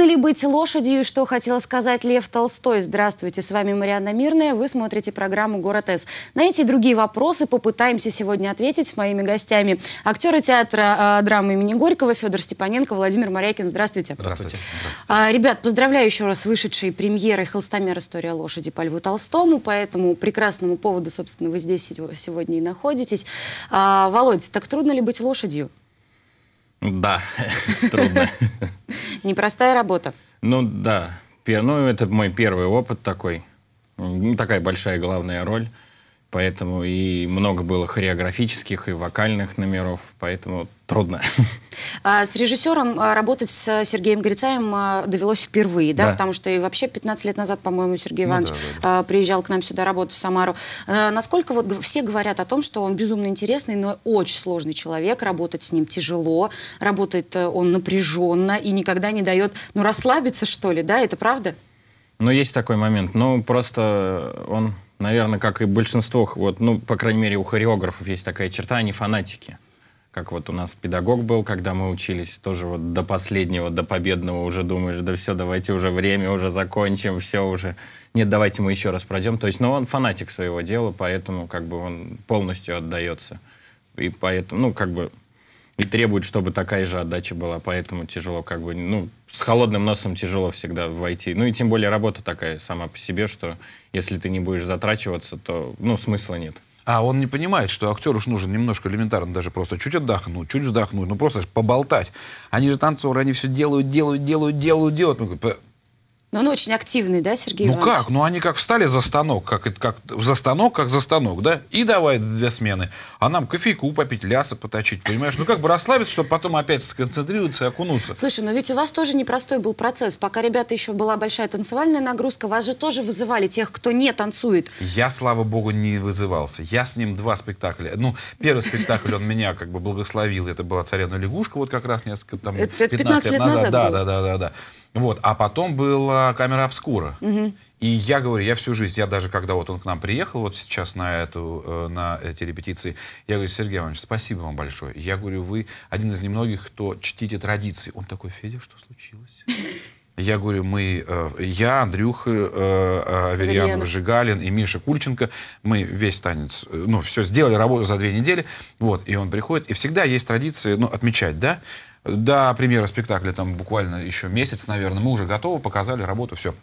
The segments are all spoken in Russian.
Нужно ли быть лошадью что хотел сказать Лев Толстой? Здравствуйте, с вами Марианна Мирная. Вы смотрите программу «Город С». На эти и другие вопросы попытаемся сегодня ответить с моими гостями. Актеры театра э, драмы имени Горького Федор Степаненко, Владимир Морякин. Здравствуйте. Здравствуйте. А, ребят, поздравляю еще раз с вышедшей премьерой «Холстомер. История лошади» по Льву Толстому. По этому прекрасному поводу, собственно, вы здесь сегодня и находитесь. А, Володь, так трудно ли быть лошадью? Да, трудно. Непростая работа. Ну да, ну это мой первый опыт такой, такая большая главная роль. Поэтому и много было хореографических и вокальных номеров, поэтому трудно. А с режиссером а, работать с Сергеем Грицаем а, довелось впервые, да? да. Потому что и вообще 15 лет назад, по-моему, Сергей ну Иванович ну, да, да. А, приезжал к нам сюда работать в Самару. Насколько вот все говорят о том, что он безумно интересный, но очень сложный человек, работать с ним тяжело, работает э, он напряженно и никогда не дает, ну, расслабиться, что ли, да? Это правда? Ну, есть такой момент. Ну, просто он наверное, как и большинство, вот, ну, по крайней мере, у хореографов есть такая черта, они фанатики. Как вот у нас педагог был, когда мы учились, тоже вот до последнего, до победного уже думаешь, да все, давайте уже время, уже закончим, все уже. Нет, давайте мы еще раз пройдем. То есть, но ну, он фанатик своего дела, поэтому как бы он полностью отдается. И поэтому, ну, как бы и требует, чтобы такая же отдача была, поэтому тяжело как бы, ну, с холодным носом тяжело всегда войти. Ну и тем более работа такая сама по себе, что если ты не будешь затрачиваться, то, ну, смысла нет. А он не понимает, что актеру уж нужен немножко элементарно даже просто чуть отдохнуть, чуть вздохнуть, ну просто поболтать. Они же танцоры, они все делают, делают, делают, делают, делают. Но ну, он очень активный, да, Сергей Ну Иванович? как? Ну они как встали за станок, как, как за станок, как за станок, да? И давай две смены. А нам кофейку попить, ляса поточить, понимаешь? Ну как бы расслабиться, чтобы потом опять сконцентрироваться и окунуться. Слушай, но ну ведь у вас тоже непростой был процесс. Пока, ребята, еще была большая танцевальная нагрузка, вас же тоже вызывали тех, кто не танцует. Я, слава богу, не вызывался. Я с ним два спектакля. Ну, первый спектакль он меня как бы благословил. Это была «Царевна лягушка», вот как раз несколько там... 15, 15 лет, лет назад. назад да, да, да, да, да. Вот, а потом была камера обскура. Угу. И я говорю, я всю жизнь, я даже когда вот он к нам приехал, вот сейчас на, эту, э, на эти репетиции, я говорю, Сергей Иванович, спасибо вам большое. Я говорю, вы один из немногих, кто чтите традиции. Он такой, Федя, что случилось? Я говорю, мы, э, я, Андрюх, э, Аверьянов, Жигалин и Миша Кульченко, мы весь танец, ну, все сделали, работу за две недели, вот, и он приходит, и всегда есть традиция, ну, отмечать, да, до примера спектакля там буквально еще месяц, наверное, мы уже готовы, показали работу, все.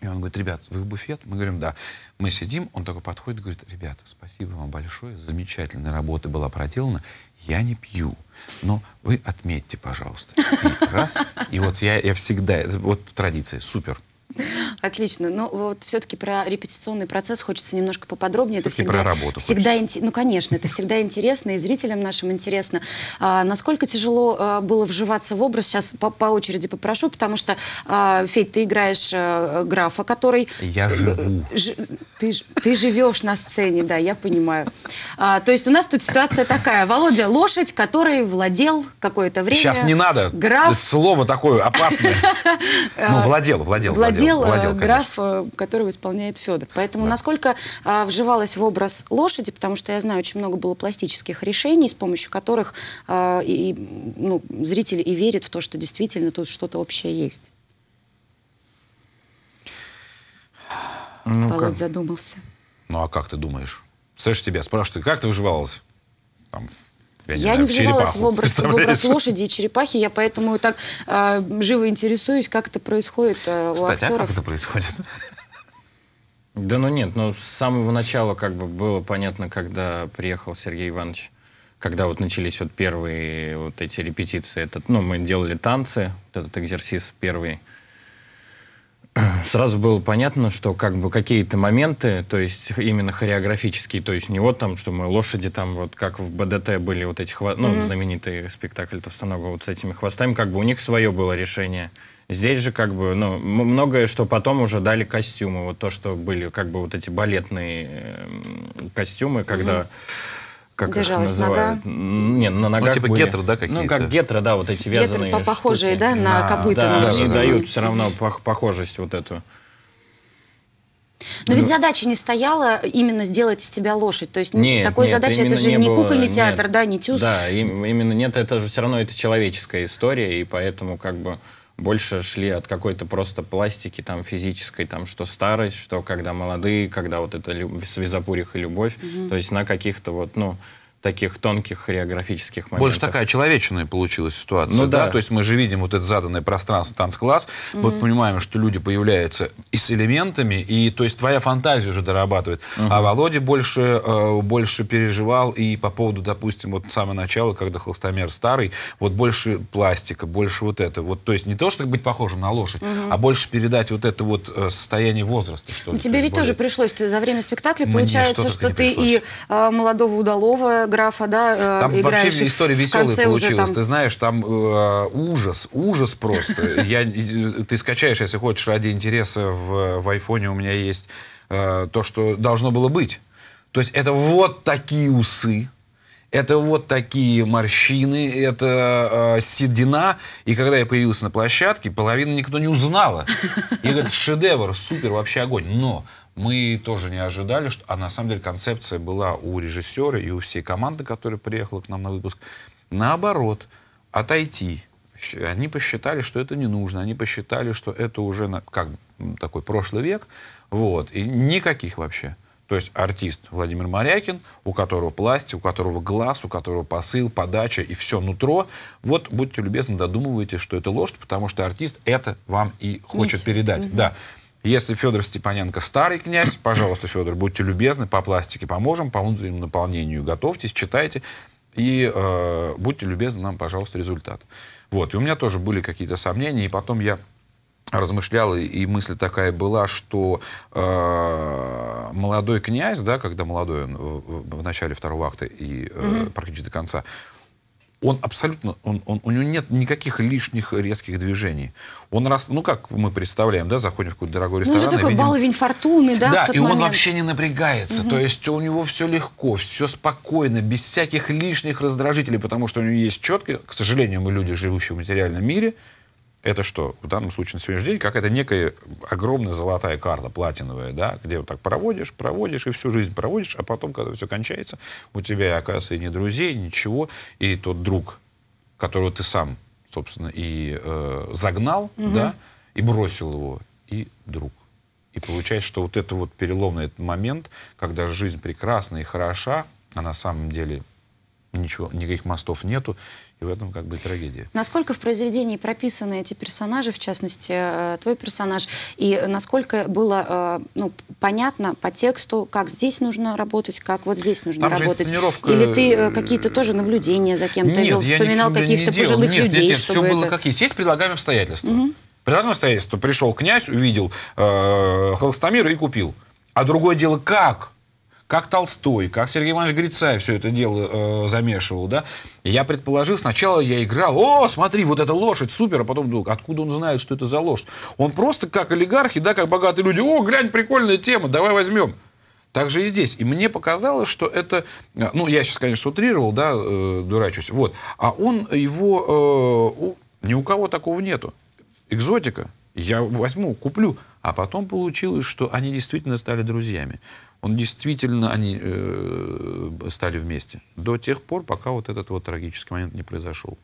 И он говорит, ребят, вы в буфет? Мы говорим, да. Мы сидим, он такой подходит, говорит, "Ребята, спасибо вам большое, замечательная работа была проделана, я не пью, но вы отметьте, пожалуйста. И раз, и вот я, я всегда, вот традиция, супер. Отлично. Но ну, вот все-таки про репетиционный процесс хочется немножко поподробнее. Это всегда, про работу всегда ин... Ну, конечно, это всегда интересно, и зрителям нашим интересно. А, насколько тяжело а, было вживаться в образ, сейчас по, по очереди попрошу, потому что, а, Федь, ты играешь а, графа, который... Я э, живу. Ты, ты живешь на сцене, да, я понимаю. А, то есть у нас тут ситуация такая. Володя лошадь, который владел какое-то время... Сейчас не надо. Граф. Это слово такое опасное. Ну, владел, владел, владел владел, владел э, граф, конечно. Э, которого исполняет Федор. Поэтому да. насколько а, вживалась в образ лошади, потому что я знаю, очень много было пластических решений, с помощью которых а, и, ну, зритель и верит в то, что действительно тут что-то общее есть. Ну, Володь задумался. Ну а как ты думаешь? Слышь, тебя спрашивают, как ты выживалась? Там, я не, я знаю, не вживалась в, в образ, в образ лошади и черепахи, я поэтому так э, живо интересуюсь, как это происходит э, у Кстати, актеров. А как это происходит? Да ну нет, ну с самого начала как бы было понятно, когда приехал Сергей Иванович, когда вот начались вот первые вот эти репетиции, этот, ну мы делали танцы, вот этот экзерсис первый, сразу было понятно, что как бы какие-то моменты, то есть именно хореографические, то есть не вот там, что мы лошади там вот как в БДТ были вот эти хвосты, mm-hmm. ну знаменитый спектакль Товстоногова вот с этими хвостами, как бы у них свое было решение. Здесь же как бы, ну, многое, что потом уже дали костюмы, вот то, что были как бы вот эти балетные э, костюмы, когда... Mm-hmm как Держалась их называют? нога? Не, на ногах ну, типа были. гетры, да, ну, какие-то? Ну, как гетры, да, вот эти вязаные Гетры похожие, штуки. да, на, на копыта да, лошади? Да, дают все равно пох похожесть вот эту. Но ну, ведь задача не стояла именно сделать из тебя лошадь. То есть нет, такой нет, задачи это же не, не было, театр, нет, да, не тюз. Да, им, именно нет, это же все равно это человеческая история, и поэтому как бы больше шли от какой-то просто пластики там физической, там что старость, что когда молодые, когда вот это свизопурих и любовь, угу. то есть на каких-то вот, ну, таких тонких хореографических моментов. Больше такая человечная получилась ситуация, ну, да? да? То есть мы же видим вот это заданное пространство танцкласс, mm-hmm. вот понимаем, что люди появляются и с элементами, и то есть твоя фантазия уже дорабатывает. Mm-hmm. А Володя больше, э, больше переживал и по поводу, допустим, вот самое начало, когда холстомер старый, вот больше пластика, больше вот это. Вот, то есть не то, чтобы быть похожим на лошадь, mm-hmm. а больше передать вот это вот э, состояние возраста. Что ли, тебе ведь более... тоже пришлось, ты за время спектакля, получается, что, что ты и э, молодого удалого графа, да, э, Там вообще история веселая получилась. Там... Ты знаешь, там э, ужас, ужас просто. Я, ты скачаешь, если хочешь, ради интереса в, в айфоне у меня есть э, то, что должно было быть. То есть это вот такие усы, это вот такие морщины, это э, седина. И когда я появился на площадке, половину никто не узнала. И говорит, шедевр, супер, вообще огонь. Но мы тоже не ожидали, что... а на самом деле концепция была у режиссера и у всей команды, которая приехала к нам на выпуск, наоборот, отойти. Они посчитали, что это не нужно, они посчитали, что это уже на, как такой прошлый век, вот, и никаких вообще. То есть артист Владимир Морякин, у которого пластик, у которого глаз, у которого посыл, подача и все нутро. Вот будьте любезны, додумывайте, что это ложь, потому что артист это вам и хочет Несет. передать. Угу. Да. Если Федор Степаненко старый князь, пожалуйста, Федор, будьте любезны, по пластике поможем, по внутреннему наполнению готовьтесь, читайте и э, будьте любезны нам, пожалуйста, результат. Вот, и у меня тоже были какие-то сомнения, и потом я размышлял, и мысль такая была, что э, молодой князь, да, когда молодой он э, в, в начале второго акта и э, угу. практически до конца, он абсолютно, он, он, у него нет никаких лишних резких движений. Он раз, ну как мы представляем, да, заходим в какой-то дорогой ресторан. Ну, уже такой видим... баловень фортуны, да, Да, и момент. он вообще не напрягается, угу. то есть у него все легко, все спокойно, без всяких лишних раздражителей, потому что у него есть четко, к сожалению, мы люди, живущие в материальном мире, это что, в данном случае на сегодняшний день, какая-то некая огромная золотая карта, платиновая, да, где вот так проводишь, проводишь, и всю жизнь проводишь, а потом, когда все кончается, у тебя, оказывается, и не друзей, ничего, и тот друг, которого ты сам, собственно, и э, загнал, угу. да, и бросил его, и друг. И получается, что вот это вот переломный этот момент, когда жизнь прекрасна и хороша, а на самом деле ничего, никаких мостов нету, и в этом как бы трагедия. Насколько в произведении прописаны эти персонажи, в частности, э, твой персонаж, и насколько было э, ну, понятно по тексту, как здесь нужно работать, как вот здесь нужно Там работать? Же сценировка... Или ты э, какие-то тоже наблюдения за кем-то вел, вспоминал каких-то пожилых нет, людей? Нет, нет, все было это... как есть. Есть предлагаемые обстоятельства. Угу. Предлагаемые обстоятельства. Пришел князь, увидел э, холстомира и купил. А другое дело, как как Толстой, как Сергей Иванович Грицаев все это дело э, замешивал, да, я предположил, сначала я играл, о, смотри, вот эта лошадь, супер, а потом думал, откуда он знает, что это за лошадь? Он просто как олигархи, да, как богатые люди, о, глянь, прикольная тема, давай возьмем. Так же и здесь. И мне показалось, что это... Э, ну, я сейчас, конечно, утрировал, да, э, дурачусь. Вот. А он его... Э, у, ни у кого такого нету. Экзотика. Я возьму, куплю. А потом получилось, что они действительно стали друзьями. Он действительно, они э, стали вместе. До тех пор, пока вот этот вот трагический момент не произошел.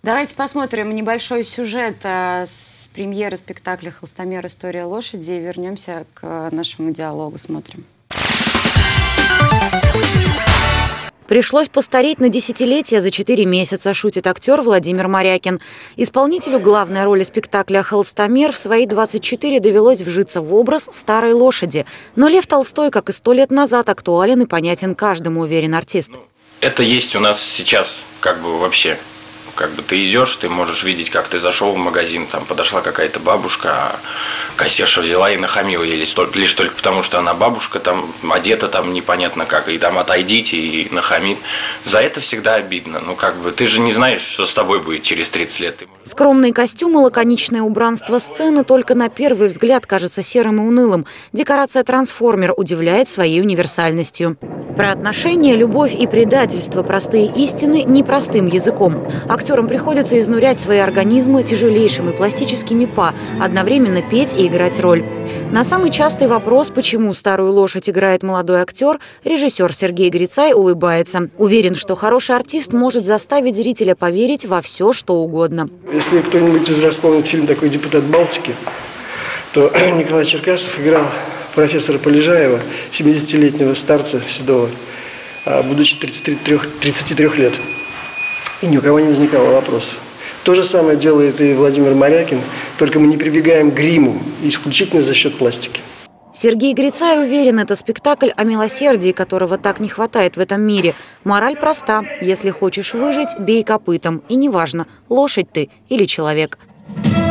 Давайте посмотрим небольшой сюжет а, с премьеры спектакля «Холстомер. История лошади» и вернемся к нашему диалогу. Смотрим. Thank you. Пришлось постареть на десятилетие за четыре месяца, шутит актер Владимир Морякин. Исполнителю главной роли спектакля «Холстомер» в свои 24 довелось вжиться в образ старой лошади. Но Лев Толстой, как и сто лет назад, актуален и понятен каждому, уверен артист. Ну, это есть у нас сейчас как бы вообще как бы ты идешь, ты можешь видеть, как ты зашел в магазин, там подошла какая-то бабушка, а кассирша взяла и нахамила ей лишь только, лишь только потому, что она бабушка, там одета там непонятно как, и там отойдите и нахамит. За это всегда обидно. Ну как бы ты же не знаешь, что с тобой будет через 30 лет. Скромные костюмы, лаконичное убранство сцены только на первый взгляд кажется серым и унылым. Декорация «Трансформер» удивляет своей универсальностью. Про отношения, любовь и предательство простые истины непростым языком. Актер Актерам приходится изнурять свои организмы тяжелейшими, пластическими па, одновременно петь и играть роль. На самый частый вопрос, почему старую лошадь играет молодой актер, режиссер Сергей Грицай улыбается. Уверен, что хороший артист может заставить зрителя поверить во все, что угодно. Если кто-нибудь из вас помнит фильм такой «Депутат Балтики», то Николай Черкасов играл профессора Полежаева, 70-летнего старца Седова, а, будучи 33, 33 лет и ни у кого не возникало вопросов. То же самое делает и Владимир Морякин, только мы не прибегаем к гриму исключительно за счет пластики. Сергей Грицай уверен, это спектакль о милосердии, которого так не хватает в этом мире. Мораль проста. Если хочешь выжить, бей копытом. И неважно, лошадь ты или человек. Thank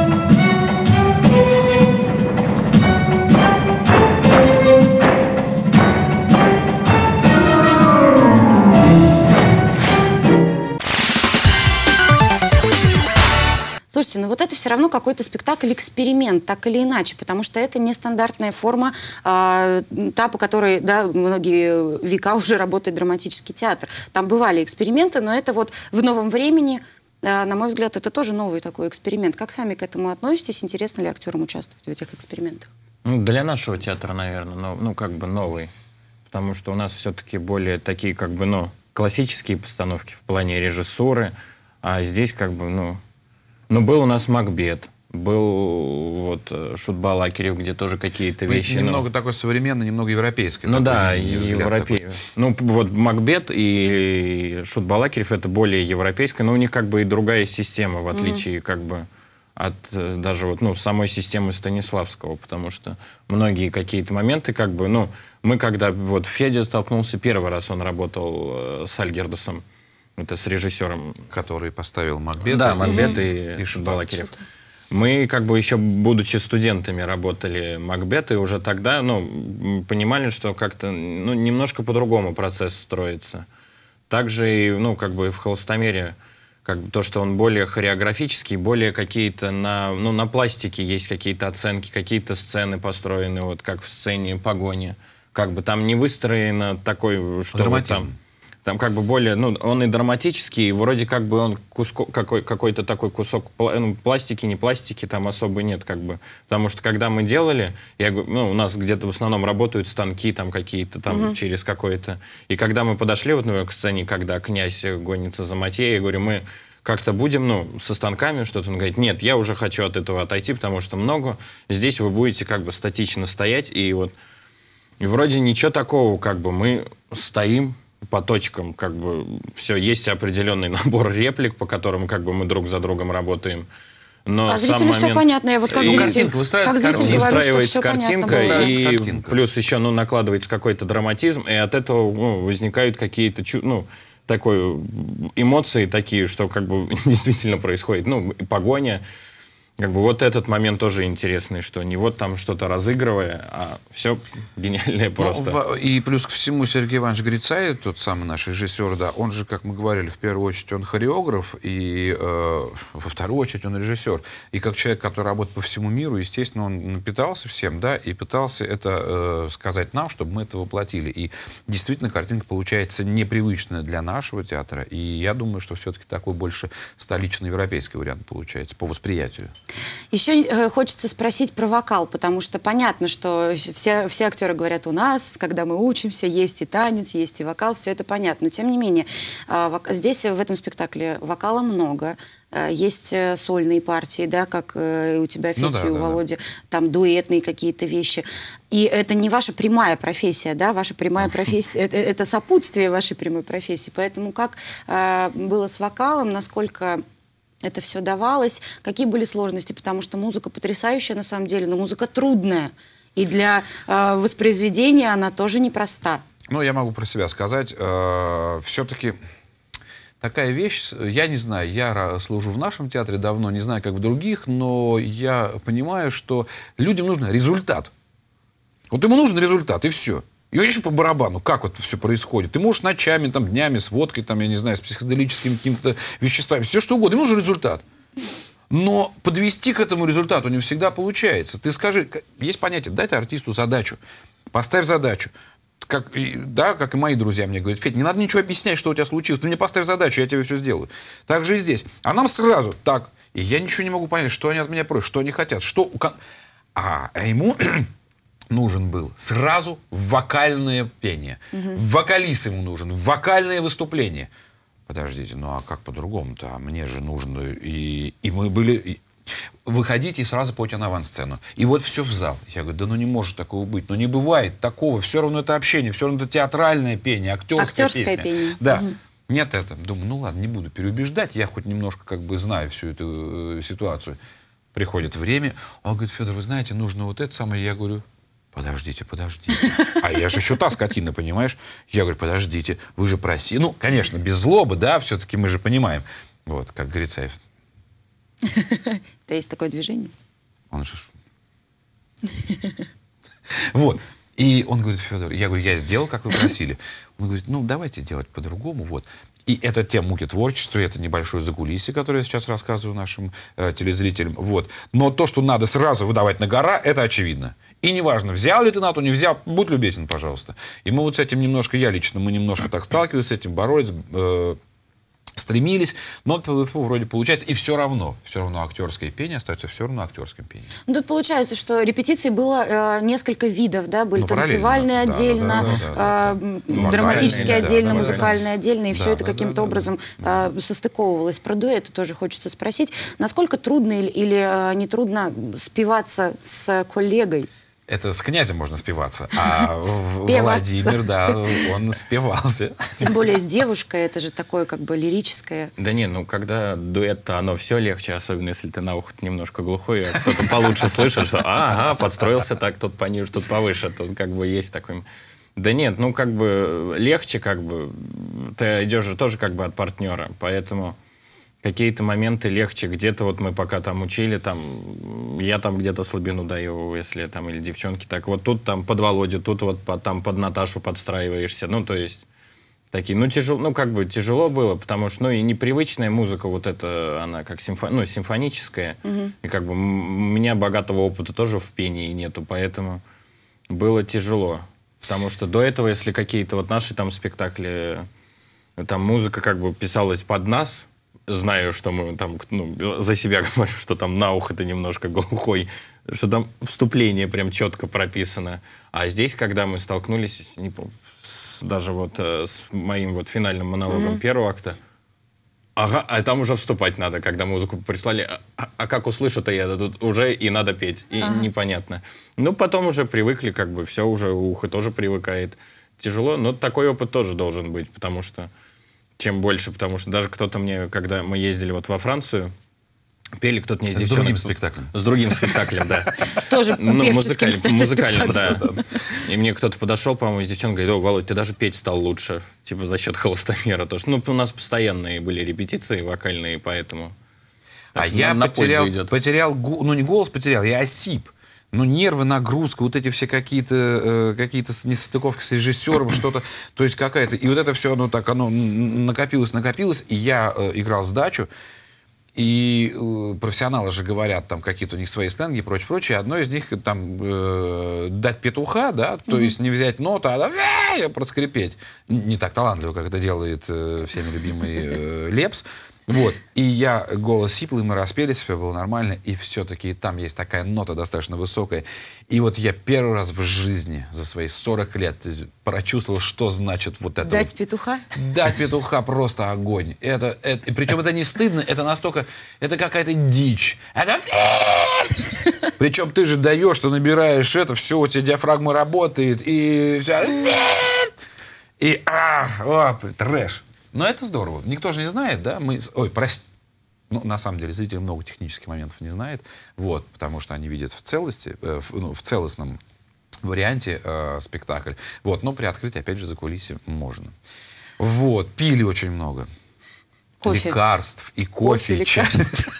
Слушайте, ну вот это все равно какой-то спектакль, эксперимент, так или иначе, потому что это нестандартная форма, э, та, по которой да, многие века уже работает драматический театр. Там бывали эксперименты, но это вот в новом времени а, на мой взгляд, это тоже новый такой эксперимент. Как сами к этому относитесь? Интересно ли актерам участвовать в этих экспериментах? Ну, для нашего театра, наверное, но, ну, как бы новый. Потому что у нас все-таки более такие, как бы, ну, классические постановки в плане режиссуры, а здесь, как бы, ну, ну, был у нас Макбет, был вот э, Шутбала Кирилл, где тоже какие-то ну, вещи. Ну. Немного ну, такой современный, немного европейский. Ну да, европей. Ну вот Макбет и Шутбалакирев это более европейское, но у них как бы и другая система, в отличие mm. как бы от э, даже вот, ну, самой системы Станиславского, потому что многие какие-то моменты, как бы, ну, мы когда, вот Федя столкнулся первый раз, он работал э, с Альгердосом, это с режиссером. Который поставил Макбет. Да, Макбет и, и Балакирев. Мы, как бы еще будучи студентами, работали Макбет, и уже тогда ну, понимали, что как-то ну, немножко по-другому процесс строится. Также и, ну, как бы в холстомере, как бы то, что он более хореографический, более какие-то на, ну, на пластике есть какие-то оценки, какие-то сцены построены, вот как в сцене погони. Как бы там не выстроено такой, что там там как бы более, ну, он и драматический, и вроде как бы он куско, какой, какой-то такой кусок ну, пластики, не пластики, там особо нет как бы. Потому что когда мы делали, я говорю, ну, у нас где-то в основном работают станки там какие-то там угу. через какое-то. И когда мы подошли вот ну, к сцене, когда князь гонится за Матьей, я говорю, мы как-то будем, ну, со станками что-то. Он говорит, нет, я уже хочу от этого отойти, потому что много. Здесь вы будете как бы статично стоять, и вот и вроде ничего такого, как бы мы стоим, по точкам, как бы, все, есть определенный набор реплик, по которым, как бы, мы друг за другом работаем. Но а зрителю момент... все понятно, я вот как и зритель, как зритель говорю, что все картинка, понятно. И картинка. плюс еще, ну, накладывается какой-то драматизм, и от этого ну, возникают какие-то, ну, такой эмоции такие, что как бы действительно происходит, ну, погоня, как бы вот этот момент тоже интересный, что не вот там что-то разыгрывая, а все гениальное ну, просто. Ну, и плюс ко всему Сергей Иванович Грицай, тот самый наш режиссер, да, он же, как мы говорили, в первую очередь он хореограф, и э, во вторую очередь он режиссер. И как человек, который работает по всему миру, естественно, он напитался всем, да, и пытался это э, сказать нам, чтобы мы это воплотили. И действительно, картинка получается непривычная для нашего театра, и я думаю, что все-таки такой больше столично-европейский вариант получается по восприятию. Еще э, хочется спросить про вокал, потому что понятно, что все, все актеры говорят у нас, когда мы учимся, есть и танец, есть и вокал, все это понятно. Но тем не менее, а, здесь э, в этом спектакле вокала много, э, есть сольные партии, да, как у тебя, ну Федя, ну, да, у да, Володи, да. там дуэтные какие-то вещи. И это не ваша прямая профессия, да, ваша прямая профессия, это сопутствие вашей прямой профессии. Поэтому как было с вокалом, насколько это все давалось, какие были сложности, потому что музыка потрясающая на самом деле, но музыка трудная. И для э, воспроизведения она тоже непроста. Ну, я могу про себя сказать. Э, Все-таки такая вещь, я не знаю, я служу в нашем театре давно, не знаю, как в других, но я понимаю, что людям нужен результат. Вот ему нужен результат, и все. И очень по барабану, как вот все происходит. Ты можешь ночами, там, днями с водкой, там, я не знаю, с психоделическими какими-то веществами, все что угодно, ему нужен результат. Но подвести к этому результату не всегда получается. Ты скажи, есть понятие, дай ты артисту задачу, поставь задачу. Как, да, как и мои друзья мне говорят, Федь, не надо ничего объяснять, что у тебя случилось, ты мне поставь задачу, я тебе все сделаю. Так же и здесь. А нам сразу так. И я ничего не могу понять, что они от меня просят, что они хотят, что... А, а ему нужен был сразу вокальное пение. Угу. Вокалист ему нужен, вокальное выступление. Подождите, ну а как по-другому-то? А мне же нужно... И, и мы были... И... Выходите и сразу пойти на авансцену. И вот все в зал. Я говорю, да ну не может такого быть. Ну не бывает такого. Все равно это общение, все равно это театральное пение, актерское, актерское песня. пение. Да. Угу. Нет это. Думаю, ну ладно, не буду переубеждать. Я хоть немножко как бы знаю всю эту э, ситуацию. Приходит время. Он «А, говорит, Федор, вы знаете, нужно вот это самое. Я говорю, подождите, подождите. А я же еще та скотина, понимаешь? Я говорю, подождите, вы же просили. Ну, конечно, без злобы, да, все-таки мы же понимаем. Вот, как Грицаев. То есть такое движение? Он же... Вот. И он говорит, Федор, я говорю, я сделал, как вы просили. Он говорит, ну, давайте делать по-другому, вот. И это те муки творчества, это небольшое закулисье, которое я сейчас рассказываю нашим э, телезрителям. Вот. Но то, что надо сразу выдавать на гора, это очевидно. И неважно, взял ли ты НАТО, не взял, будь любезен, пожалуйста. И мы вот с этим немножко, я лично, мы немножко так сталкивались с этим, боролись, э, стремились, но вроде получается, и все равно, все равно актерское пение остается все равно актерским пением. Ну, тут получается, что репетиции было э, несколько видов, да, были ну, танцевальные отдельно, а, ну, драматические отдельно, музыкальные отдельно, и да, все это да, каким-то да, образом да, э, состыковывалось. Про дуэт тоже хочется спросить, насколько трудно или, или э, нетрудно спиваться с коллегой? Это с князем можно спиваться. А спиваться. Владимир, да, он спивался. Тем более с девушкой, это же такое как бы лирическое. Да не, ну когда дуэт, то оно все легче, особенно если ты на ухо немножко глухой, а кто-то получше слышит, что ага, подстроился так, тут пониже, тут повыше. Тут как бы есть такой... Да нет, ну как бы легче как бы. Ты идешь же тоже как бы от партнера, поэтому какие-то моменты легче, где-то вот мы пока там учили, там, я там где-то слабину даю, если там, или девчонки, так вот тут там под Володю, тут вот под, там под Наташу подстраиваешься, ну, то есть такие, ну, тяжело, ну, как бы тяжело было, потому что, ну, и непривычная музыка вот эта, она как симфо, ну, симфоническая, угу. и как бы у меня богатого опыта тоже в пении нету, поэтому было тяжело, потому что до этого, если какие-то вот наши там спектакли, э, там музыка как бы писалась под нас, знаю, что мы там, ну, за себя говорю, что там на ухо ты немножко глухой, что там вступление прям четко прописано. А здесь, когда мы столкнулись, не с, даже вот э, с моим вот финальным монологом mm-hmm. первого акта, Ага, а там уже вступать надо, когда музыку прислали. А, а, а как услышу-то я? Тут уже и надо петь, и ага. непонятно. Ну, потом уже привыкли, как бы, все уже, ухо тоже привыкает. Тяжело, но такой опыт тоже должен быть, потому что чем больше, потому что даже кто-то мне, когда мы ездили вот во Францию, Пели кто-то не с девчонок. другим спектаклем. С другим спектаклем, да. Тоже ну, музыкальным, кстати, музыкальным, да. И мне кто-то подошел, по-моему, из девчонок, говорит, о, Володь, ты даже петь стал лучше, типа за счет холостомера. то что ну, у нас постоянные были репетиции вокальные, поэтому... А я потерял, потерял, ну не голос потерял, я осип ну, нервы, нагрузка, вот эти все какие-то какие э, какие несостыковки с режиссером, что-то, то есть какая-то, и вот это все, оно так, оно накопилось, накопилось, и я э, играл сдачу, и э, профессионалы же говорят, там какие-то у них свои сленги и прочее, прочее. Одно из них э, там э, дать петуха, да, mm -hmm. то есть не взять ноту, а э, проскрипеть. Не так талантливо, как это делает э, всеми любимый э, Лепс. Вот. И я голос сиплый, мы распели себя, было нормально. И все-таки там есть такая нота достаточно высокая. И вот я первый раз в жизни за свои 40 лет прочувствовал, что значит вот это. Дать вот. петуха? Дать петуха просто огонь. Это, это, причем это не стыдно, это настолько, это какая-то дичь. Это... Причем ты же даешь, ты набираешь это, все, у тебя диафрагма работает, и все... И а, о, трэш. Но это здорово. Никто же не знает, да? Мы... Ой, прости. Ну, на самом деле, зритель много технических моментов не знает, вот, потому что они видят в целости, э, в, ну, в целостном варианте э, спектакль. Вот, но приоткрыть, опять же, за кулисы можно. Вот, пили очень много. Кофе. Лекарств и кофе. кофе лекарств.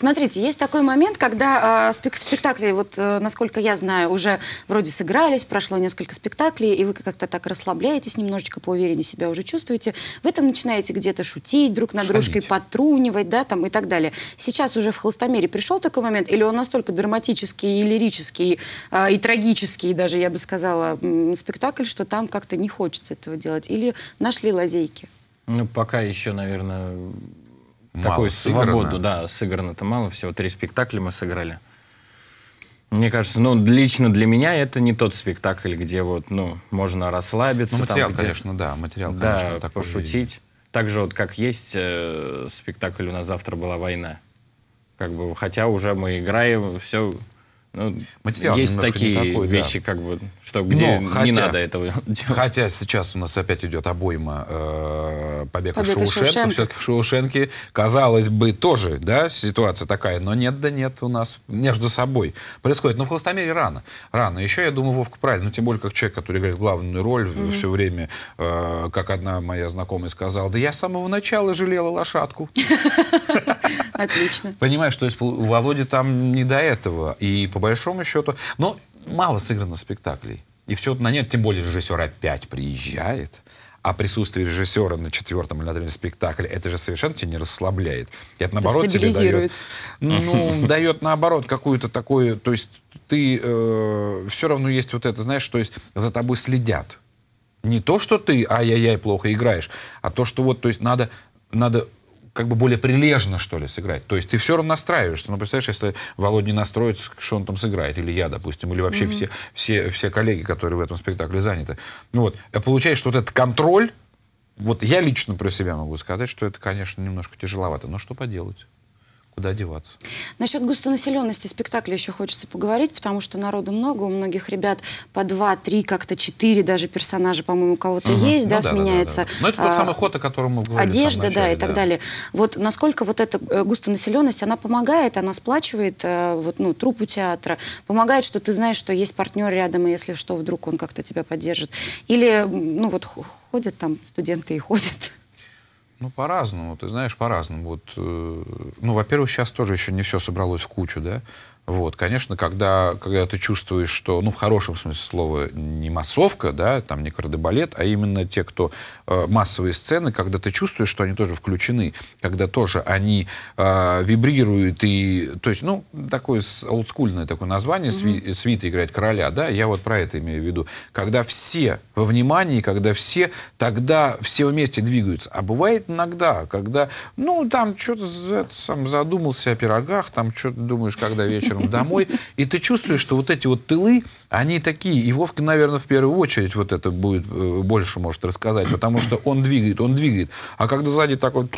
Смотрите, есть такой момент, когда э, спек спектакли, вот э, насколько я знаю, уже вроде сыгрались, прошло несколько спектаклей, и вы как-то так расслабляетесь, немножечко поувереннее себя уже чувствуете. Вы там начинаете где-то шутить друг над Шалить. дружкой, подтрунивать, да, там и так далее. Сейчас уже в «Холстомере» пришел такой момент, или он настолько драматический и лирический, э, и трагический даже, я бы сказала, спектакль, что там как-то не хочется этого делать? Или нашли лазейки? Ну, пока еще, наверное, такую сыграно. свободу, да, сыграно-то мало, всего три спектакля мы сыграли. Мне кажется, ну, лично для меня это не тот спектакль, где вот, ну, можно расслабиться. Ну, материал, там, где, конечно, да, материал, да, конечно, такой пошутить. Так же вот, как есть э, спектакль «У нас завтра была война». Как бы, хотя уже мы играем, все ну, Материал есть такие такой, вещи, да. как бы, что где Но, хотя, не надо этого делать. Хотя сейчас у нас опять идет обойма э, побега, побега Шоушенко. Шоушенко. Все-таки в Шоушенке, казалось бы, тоже да, ситуация такая. Но нет, да нет, у нас между собой происходит. Но в холостомере рано. Рано. Еще, я думаю, Вовка правильно. Ну, тем более, как человек, который играет главную роль mm-hmm. все время, э, как одна моя знакомая сказала, да я с самого начала жалела лошадку. Отлично. Понимаешь, то есть Володя там не до этого. И по большому счету. Но мало сыграно спектаклей. И все на нет, тем более режиссер опять приезжает. А присутствие режиссера на четвертом или на третьем спектакле, это же совершенно тебя не расслабляет. И Это наоборот тебе дает. Ну, дает наоборот какую-то такую... То есть ты... Э, все равно есть вот это, знаешь, то есть за тобой следят. Не то, что ты ай-яй-яй плохо играешь, а то, что вот, то есть надо, надо как бы более прилежно, что ли, сыграть. То есть ты все равно настраиваешься. Ну, представляешь, если Володя не настроится, что он там сыграет, или я, допустим, или вообще mm-hmm. все, все, все коллеги, которые в этом спектакле заняты. Ну вот, э, получается, что вот этот контроль, вот я лично про себя могу сказать, что это, конечно, немножко тяжеловато, но что поделать куда деваться. Насчет густонаселенности спектакля еще хочется поговорить, потому что народу много, у многих ребят по два, три, как-то четыре даже персонажа, по-моему, у кого-то угу. есть, ну, да, да, сменяется. Да, да, да. Но это а, самый ход, о котором мы говорили. Одежда, начале, да, и да. так далее. Вот насколько вот эта э, густонаселенность, она помогает, она сплачивает э, вот, ну, труппу театра, помогает, что ты знаешь, что есть партнер рядом, и если что, вдруг он как-то тебя поддержит. Или, ну вот, ходят там студенты и ходят. Ну, по-разному, ты знаешь, по-разному. Вот, э, ну, во-первых, сейчас тоже еще не все собралось в кучу, да. Вот, конечно, когда, когда ты чувствуешь, что, ну, в хорошем смысле слова, не массовка, да, там не кардебалет, а именно те, кто э, массовые сцены, когда ты чувствуешь, что они тоже включены, когда тоже они э, вибрируют и, то есть, ну, такое олдскульное такое название, mm-hmm. свита играет короля, да, я вот про это имею в виду, когда все во внимании, когда все, тогда все вместе двигаются, а бывает иногда, когда, ну, там что-то сам задумался о пирогах, там что-то думаешь, когда вечером вечером домой, и ты чувствуешь, что вот эти вот тылы, они такие, и Вовка, наверное, в первую очередь вот это будет э, больше может рассказать, потому что он двигает, он двигает. А когда сзади так вот...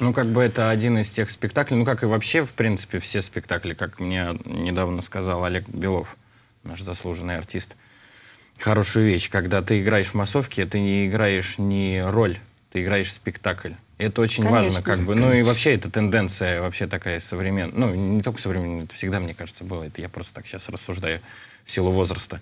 Ну, как бы это один из тех спектаклей, ну, как и вообще, в принципе, все спектакли, как мне недавно сказал Олег Белов, наш заслуженный артист, хорошую вещь. Когда ты играешь в массовке, ты не играешь не роль, ты играешь спектакль. Это очень Конечно. важно, как бы. Ну и вообще эта тенденция вообще такая современная. Ну, не только современная, это всегда, мне кажется, было. Это я просто так сейчас рассуждаю в силу возраста.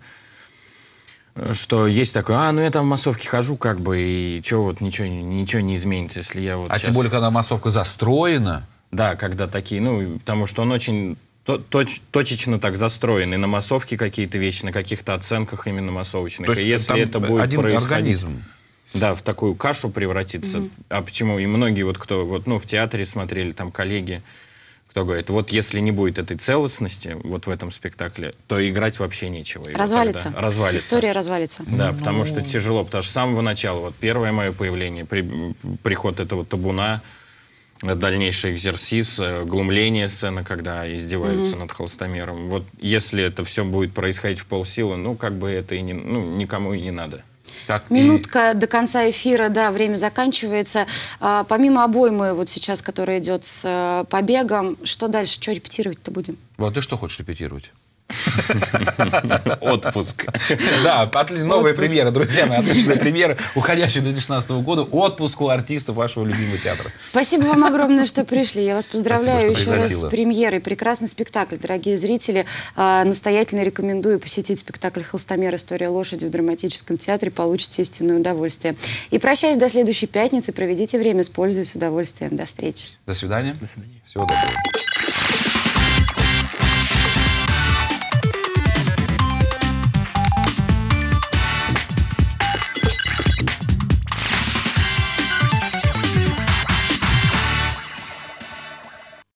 Что есть такое, а, ну я там в массовке хожу, как бы, и чего вот ничего, ничего не изменится, если я вот А сейчас... тем более, когда массовка застроена. Да, когда такие, ну, потому что он очень точ, точечно так застроены на массовке какие-то вещи, на каких-то оценках именно массовочных. То есть и если это будет один происходить... организм да, в такую кашу превратиться. Mm-hmm. А почему? И многие вот кто вот ну в театре смотрели там коллеги, кто говорит, вот если не будет этой целостности вот в этом спектакле, то играть вообще нечего. развалится. Вот развалится. История развалится. Да, ну... потому ну. что тяжело, потому что с самого начала вот первое мое появление, при, приход этого табуна дальнейший экзерсис, э, глумление сцены, когда издеваются mm-hmm. над холстомером. Вот если это все будет происходить в полсилы, ну, как бы это и не, ну, никому и не надо. Как Минутка и... до конца эфира, да, время заканчивается. А, помимо обоймы вот сейчас, которая идет с э, побегом, что дальше, что репетировать-то будем? Вот а ты что хочешь репетировать? Отпуск. Да, новая премьера, друзья, мои, отличная премьера, уходящая до 2019 года. Отпуск у артистов вашего любимого театра. Спасибо вам огромное, что пришли. Я вас поздравляю еще раз с премьерой. Прекрасный спектакль, дорогие зрители. А, настоятельно рекомендую посетить спектакль «Холстомер. История лошади» в драматическом театре. Получите истинное удовольствие. И прощаюсь до следующей пятницы. Проведите время с пользой с удовольствием. До встречи. До свидания. До свидания. Всего доброго.